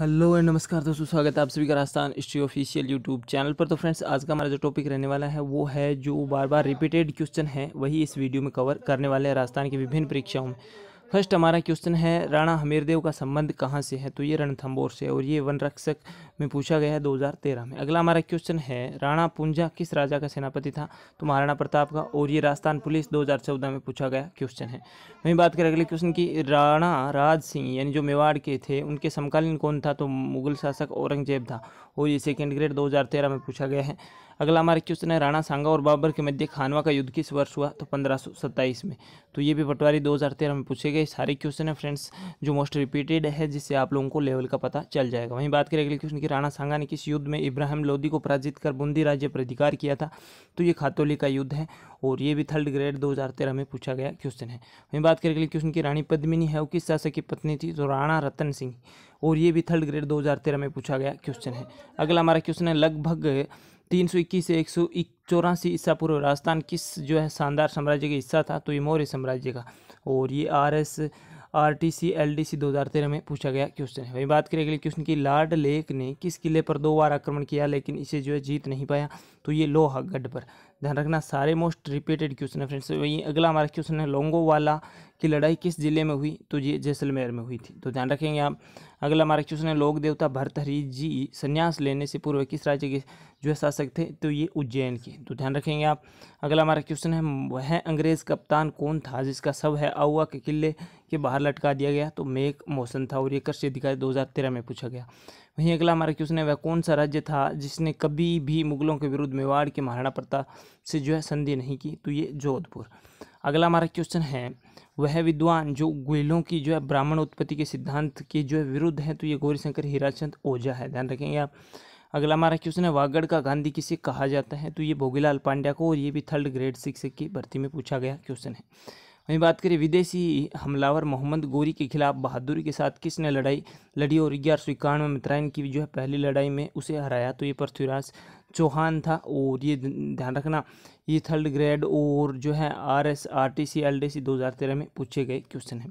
hello and नमस्कार दोस्तों स्वागत है आप सभी का Rajasthan history official YouTube channel पर तो फ्रेंड्स आज का हमारा जो टॉपिक रहने वाला है वो है जो बार बार रिपीटेड क्वेश्चन है वही इस वीडियो में कवर करने वाले हैं राजस्थान की विभिन्न परीक्षाओं में फर्स्ट हमारा क्वेश्चन है राणा हमीरदेव का संबंध कहाँ से है तो ये रणथंबोर से और ये वन रक्षक में पूछा गया है 2013 में अगला हमारा क्वेश्चन है राणा पुंजा किस राजा का सेनापति था तो महाराणा प्रताप का और ये राजस्थान पुलिस 2014 में पूछा गया क्वेश्चन है वहीं बात करें अगले क्वेश्चन की राणा राज सिंह यानी जो मेवाड़ के थे उनके समकालीन कौन था तो मुगल शासक औरंगजेब था और ये सेकेंड ग्रेड दो में पूछा गया है अगला हमारा क्वेश्चन है राणा सांगा और बाबर के मध्य खानवा का युद्ध किस वर्ष हुआ तो पंद्रह में तो ये भी पटवारी 2013 में पूछे गए सारे क्वेश्चन है फ्रेंड्स जो मोस्ट रिपीटेड है जिससे आप लोगों को लेवल का पता चल जाएगा वहीं बात करें अगले क्वेश्चन की राणा सांगा ने किस युद्ध में इब्राहिम लोदी को पराजित कर बूंदी राज्य पर अधिकार किया था तो ये खातोली का युद्ध है और ये भी थर्ड ग्रेड तेरह में पूछा गया क्वेश्चन है वहीं बात करें अगले क्वेश्चन की रानी पद्मिनी है किस शासक की पत्नी थी तो राणा रतन सिंह और ये भी थर्ड ग्रेड 2013 में पूछा गया क्वेश्चन है अगला हमारा क्वेश्चन है लगभग तीन सौ इक्कीस से एक सौ चौरासी ईसा पूर्व राजस्थान किस जो है शानदार साम्राज्य का हिस्सा था तो ये मौर्य साम्राज्य का और ये R S R T C L D C दो हज़ार तेरह में पूछा गया क्वेश्चन है वही बात करें अगले क्वेश्चन की लार्ड लेक ने किस किले पर दो बार आक्रमण किया लेकिन इसे जो है जीत नहीं पाया तो ये लोहागढ़ पर ध्यान रखना सारे मोस्ट रिपीटेड क्वेश्चन है फ्रेंड्स वहीं अगला हमारा क्वेश्चन है लोंगो वाला की लड़ाई किस जिले में हुई तो ये जैसलमेर में हुई थी तो ध्यान रखेंगे आप अगला हमारा क्वेश्चन है लोक देवता भरतहरी जी संन्यास लेने से पूर्व किस राज्य के जो है शासक थे तो ये उज्जैन के तो ध्यान रखेंगे आप अगला हमारा क्वेश्चन है वह अंग्रेज कप्तान कौन था जिसका सब है अवा के किले के बाहर लटका दिया गया तो मेक मोशन था और ये कृषि अधिकारी तेरह में पूछा गया वहीं अगला हमारा क्वेश्चन है वह कौन सा राज्य था जिसने कभी भी मुगलों के विरुद्ध मेवाड़ के महाराणा प्रताप से जो है संधि नहीं की तो ये जोधपुर अगला हमारा क्वेश्चन है वह विद्वान जो गोयलों की जो है ब्राह्मण उत्पत्ति के सिद्धांत के जो है विरुद्ध है तो ये गौरीशंकर हीराचंद ओझा है ध्यान रखेंगे आप अगला हमारा क्वेश्चन है वागड़ का गांधी किसे कहा जाता है तो ये भोगीलाल पांड्या को और ये भी थर्ड ग्रेड सिक्स की भर्ती में पूछा गया क्वेश्चन है वहीं बात करें विदेशी हमलावर मोहम्मद गोरी के खिलाफ बहादुरी के साथ किसने लड़ाई लड़ी और ग्यारह सौ इक्यानवे में मित्राइन की जो है पहली लड़ाई में उसे हराया तो ये पृथ्वीराज चौहान था और ये ध्यान रखना ये थर्ड ग्रेड और जो है R S R T C L D C दो हज़ार तेरह में पूछे गए क्वेश्चन है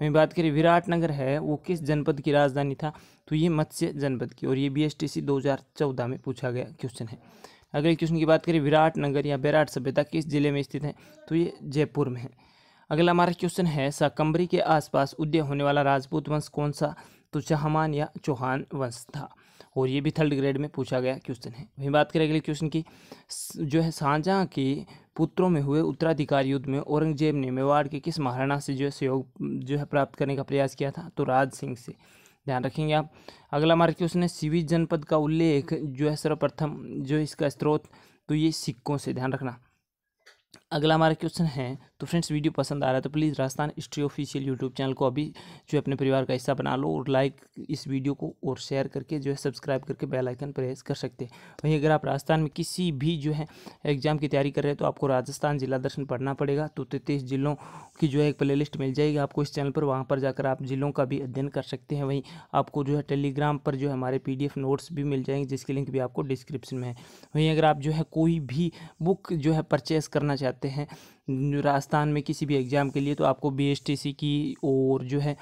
वहीं बात करें विराटनगर है वो किस जनपद की राजधानी था तो ये मत्स्य जनपद की और ये बी एस टी सी दो हज़ार चौदह में पूछा गया क्वेश्चन है अगले क्वेश्चन की बात करें नगर या बैराट सभ्यता किस जिले में स्थित है तो ये जयपुर में है अगला हमारा क्वेश्चन है साकम्बरी के आसपास उदय होने वाला राजपूत वंश कौन सा तो चहमान या चौहान वंश था और ये भी थर्ड ग्रेड में पूछा गया क्वेश्चन है वहीं बात करें अगले क्वेश्चन की जो है साझा के पुत्रों में हुए उत्तराधिकार युद्ध में औरंगजेब ने मेवाड़ के किस महाराणा से जो है सहयोग जो है प्राप्त करने का प्रयास किया था तो राज सिंह से ध्यान रखेंगे आप अगला हमारा क्वेश्चन है सीवी जनपद का उल्लेख जो है सर्वप्रथम जो इसका स्रोत तो ये सिक्कों से ध्यान रखना अगला हमारा क्वेश्चन है तो फ्रेंड्स वीडियो पसंद आ रहा है तो please Rajasthan history official YouTube channel को अभी जो है अपने परिवार का हिस्सा बना लो और लाइक इस वीडियो को और शेयर करके जो है सब्सक्राइब करके बेल आइकन प्रेस कर सकते हैं वहीं अगर आप राजस्थान में किसी भी जो है एग्जाम की तैयारी कर रहे हैं तो आपको राजस्थान जिला दर्शन पढ़ना पड़ेगा तो तैतीस जिलों की जो है एक प्ले लिस्ट मिल जाएगी आपको इस चैनल पर वहाँ पर जाकर आप जिलों का भी अध्ययन कर सकते हैं वहीं आपको जो है टेलीग्राम पर जो है हमारे पी नोट्स भी मिल जाएंगे जिसकी लिंक भी आपको डिस्क्रिप्शन में है वहीं अगर आप जो है कोई भी बुक जो है परचेस करना चाहते जाते हैं राजस्थान में किसी भी एग्ज़ाम के लिए तो आपको बीएसटीसी की और जो है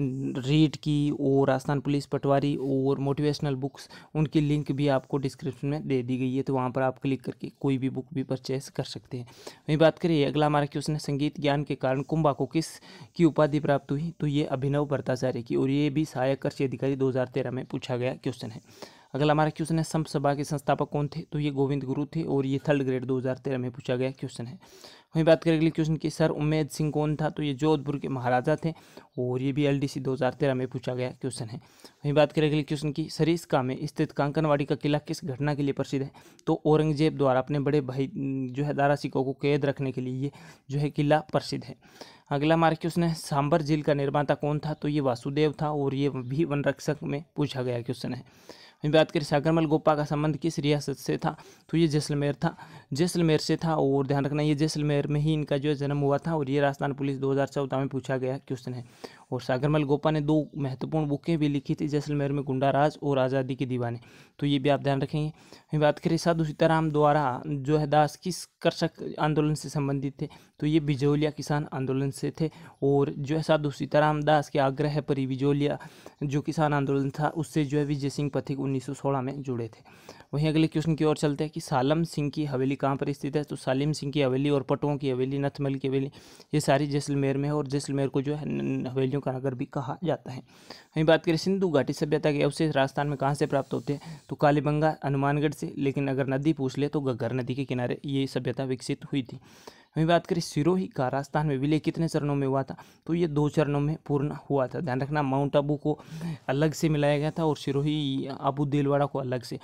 रीट की और राजस्थान पुलिस पटवारी और मोटिवेशनल बुक्स उनकी लिंक भी आपको डिस्क्रिप्शन में दे दी गई है तो वहाँ पर आप क्लिक करके कोई भी बुक भी परचेस कर सकते हैं वहीं बात करिए अगला हमारा क्वेश्चन है संगीत ज्ञान के कारण कुंभा को किस की उपाधि प्राप्त हुई तो ये अभिनव भट्टाचार्य की और ये भी सहायक कृषि अधिकारी दो में पूछा गया क्वेश्चन है अगला हमारा क्वेश्चन है संप सभा के संस्थापक कौन थे तो ये गोविंद गुरु थे और ये थर्ड ग्रेड 2013 में पूछा गया क्वेश्चन है वहीं बात करें अगले क्वेश्चन की सर उमेद सिंह कौन था तो ये जोधपुर के महाराजा थे और ये भी एल डी सी दो हज़ार तेरह में पूछा गया क्वेश्चन है वहीं बात करें अगले क्वेश्चन की सरिस्का में स्थित कांकनवाड़ी का किला किस घटना के लिए प्रसिद्ध है तो औरंगजेब द्वारा अपने बड़े भाई जो है दारा सिखों को कैद रखने के लिए ये जो है किला प्रसिद्ध है अगला हमारा क्वेश्चन है सांबर झील का निर्माता कौन था तो ये वासुदेव था और ये भी वनरक्षक में पूछा गया क्वेश्चन है वहीं बात करें सागरमल गोपा का संबंध किस रियासत से था तो ये जैसलमेर था जैसलमेर से था और ध्यान रखना ये जैसलमेर में ही इनका जो है जन्म हुआ था और ये राजस्थान पुलिस दो में पूछा गया क्वेश्चन है और सागरमल गोपा ने दो महत्वपूर्ण बुकें भी लिखी थी जैसलमेर में गुंडा राज और आज़ादी की दीवाने तो ये भी आप ध्यान रखेंगे वहीं बात करें साधु सीताराम द्वारा जो है दास किस कृषक आंदोलन से संबंधित थे तो ये बिजौलिया किसान आंदोलन से थे और जो है साधु सीताराम दास के आग्रह पर ही बिजौलिया जो किसान आंदोलन था उससे जो है विजय सिंह पथिक सोलह में जुड़े थे वहीं अगले क्वेश्चन की ओर चलते हैं कि सालम सिंह की हवेली कहाँ पर स्थित है तो सालिम सिंह की हवेली और पटुओं की हवेली नथमल की हवेली ये सारी जैसलमेर में है और जैसलमेर को जो है हवेलियों का नगर भी कहा जाता है वहीं बात करें सिंधु घाटी सभ्यता के अवशेष राजस्थान में कहाँ से प्राप्त होते हैं तो कालीबंगा हनुमानगढ़ से लेकिन अगर नदी पूछ ले तो गग्गर नदी के किनारे ये सभ्यता विकसित हुई थी वहीं बात करें सिरोही का राजस्थान में विलय कितने चरणों में हुआ था तो ये दो चरणों में पूर्ण हुआ था ध्यान रखना माउंट आबू को अलग से मिलाया गया था और सिरोही आबू दिलवाड़ा को अलग से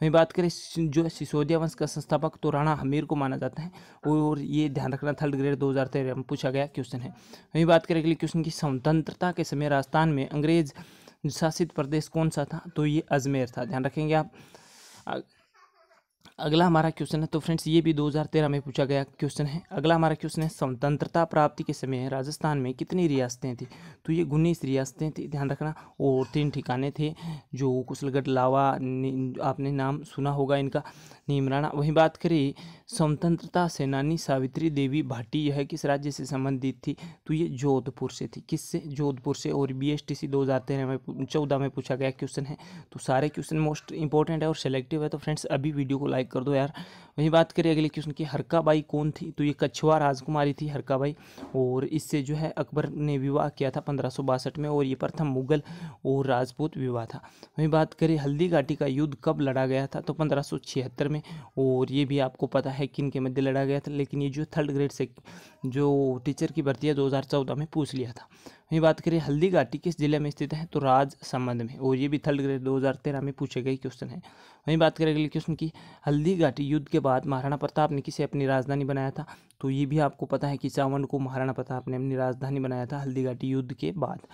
वहीं बात करें जो है सिसोदिया वंश का संस्थापक तो राणा हमीर को माना जाता है और ये ध्यान रखना थर्ड ग्रेड दो हज़ार में पूछा गया क्वेश्चन है वहीं बात करें अगले क्वेश्चन की स्वतंत्रता के समय राजस्थान में अंग्रेज शासित प्रदेश कौन सा था तो ये अजमेर था ध्यान रखेंगे आप अगला हमारा क्वेश्चन है तो फ्रेंड्स ये भी 2013 में पूछा गया क्वेश्चन है अगला हमारा क्वेश्चन है स्वतंत्रता प्राप्ति के समय राजस्थान में कितनी रियासतें थी तो ये उन्नीस रियासतें थी ध्यान रखना और तीन ठिकाने थे जो कुशलगढ़ लावा आपने नाम सुना होगा इनका ने इमराना वहीं बात करें स्वतंत्रता सेनानी सावित्री देवी भाटी यह किस राज्य से संबंधित थी तो ये जोधपुर से थी किससे जोधपुर से और बी एस टी सी दो हज़ार तेरह में चौदह में पूछा गया क्वेश्चन है तो सारे क्वेश्चन मोस्ट इंपॉर्टेंट है और सेलेक्टिव है तो फ्रेंड्स अभी वीडियो को लाइक कर दो यार वहीं बात करें अगले क्वेश्चन की हरकाबाई कौन थी तो ये कछुआ राजकुमारी थी हरकाबाई और इससे जो है अकबर ने विवाह किया था पंद्रह में और ये प्रथम मुगल और राजपूत विवाह था वहीं बात करें हल्दी घाटी का युद्ध कब लड़ा गया था तो पंद्रह में में और ये भी आपको पता है किन के मध्य लड़ा गया था लेकिन ये जो थर्ड ग्रेड से जो टीचर की भर्ती है 2014 में पूछ लिया था वहीं बात करें हल्दी घाटी किस जिले में स्थित है तो राज संबंध में और ये भी थर्ड ग्रेड 2013 में पूछे गए क्वेश्चन है वहीं बात करें अगले क्वेश्चन की हल्दी घाटी युद्ध के बाद महाराणा प्रताप ने किसे अपनी राजधानी बनाया था तो ये भी आपको पता है कि चावन को महाराणा प्रताप ने अपनी राजधानी बनाया था हल्दी घाटी युद्ध के बाद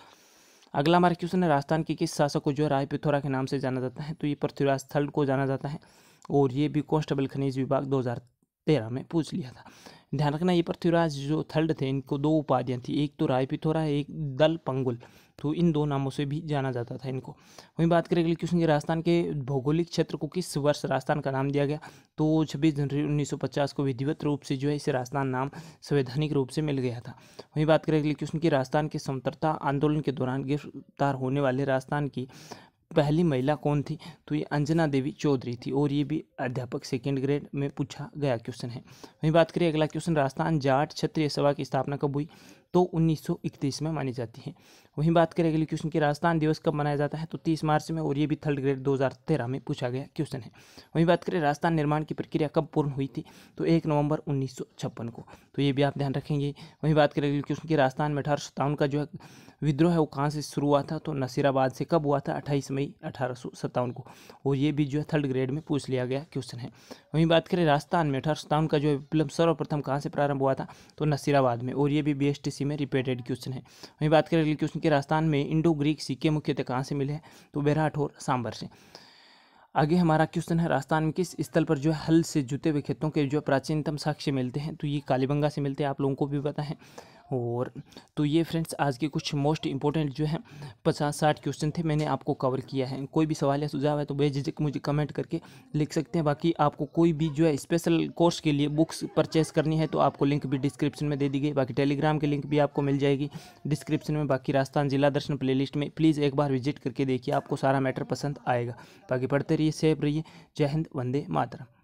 अगला हमारा क्वेश्चन है राजस्थान के किस शासक को जो राय पिथौरा के नाम से जाना जाता है तो ये पृथ्वीराज थल को जाना जाता है और ये भी कॉन्स्टेबल खनिज विभाग 2013 में पूछ लिया था ध्यान रखना ये पृथ्वीराज जो थर्ड थे इनको दो उपाधियाँ थी एक तो राय पिथोरा एक दल पंगुल तो इन दो नामों से भी जाना जाता था इनको वहीं बात करें अगले क्वेश्चन की राजस्थान के भौगोलिक क्षेत्र को किस वर्ष राजस्थान का नाम दिया गया तो 26 जनवरी 1950 को विधिवत रूप से जो है इसे राजस्थान नाम संवैधानिक रूप से मिल गया था वहीं बात करें अगले क्वेश्चन की राजस्थान के स्वतंत्रता आंदोलन के दौरान गिरफ्तार होने वाले राजस्थान की पहली महिला कौन थी तो ये अंजना देवी चौधरी थी और ये भी अध्यापक सेकेंड ग्रेड में पूछा गया क्वेश्चन है वहीं बात करें अगला क्वेश्चन राजस्थान जाट क्षत्रिय सभा की स्थापना कब हुई तो 1931 में मानी जाती है वहीं बात करें अगले क्वेश्चन की राजस्थान दिवस कब मनाया जाता है तो तीस मार्च में और ये भी थर्ड ग्रेड दो में पूछा गया क्वेश्चन है वहीं बात करें राजस्थान निर्माण की प्रक्रिया कब पूर्ण हुई थी तो एक नवंबर उन्नीस को तो ये भी आप ध्यान रखेंगे वहीं बात करें अगले क्वेश्चन की राजस्थान में अठारह का जो है विद्रोह है वो कहाँ से शुरू हुआ था तो नसीराबाद से कब हुआ था अट्ठाईस मई अठारह को और ये भी जो है थर्ड ग्रेड में पूछ लिया गया क्वेश्चन है वहीं बात करें राजस्थान में अठारह का जो है विप्लव सर्वप्रथम कहाँ से प्रारंभ हुआ था तो नसीराबाद में और ये भी बी में रिपीटेड क्वेश्चन है वहीं बात करें अगले क्वेश्चन के राजस्थान में इंडो ग्रीक सिक्के मुख्यतः कहाँ से मिले हैं तो बेराहट और सांबर से आगे हमारा क्वेश्चन है राजस्थान में किस स्थल पर जो है हल से जुते हुए खेतों के जो प्राचीनतम साक्ष्य मिलते हैं तो ये कालीबंगा से मिलते हैं आप लोगों को भी पता है और तो ये फ्रेंड्स आज के कुछ मोस्ट इंपॉर्टेंट जो है पचास साठ क्वेश्चन थे मैंने आपको कवर किया है कोई भी सवाल या सुझाव है तो बेझिझक मुझे कमेंट करके लिख सकते हैं बाकी आपको कोई भी जो है स्पेशल कोर्स के लिए बुक्स परचेस करनी है तो आपको लिंक भी डिस्क्रिप्शन में दे दी गई बाकी टेलीग्राम के लिंक भी आपको मिल जाएगी डिस्क्रिप्शन में बाकी राजस्थान जिला दर्शन प्लेलिस्ट में प्लीज़ एक बार विजिट करके देखिए आपको सारा मैटर पसंद आएगा बाकी पढ़ते रहिए सेफ रहिए जय हिंद वंदे मातरम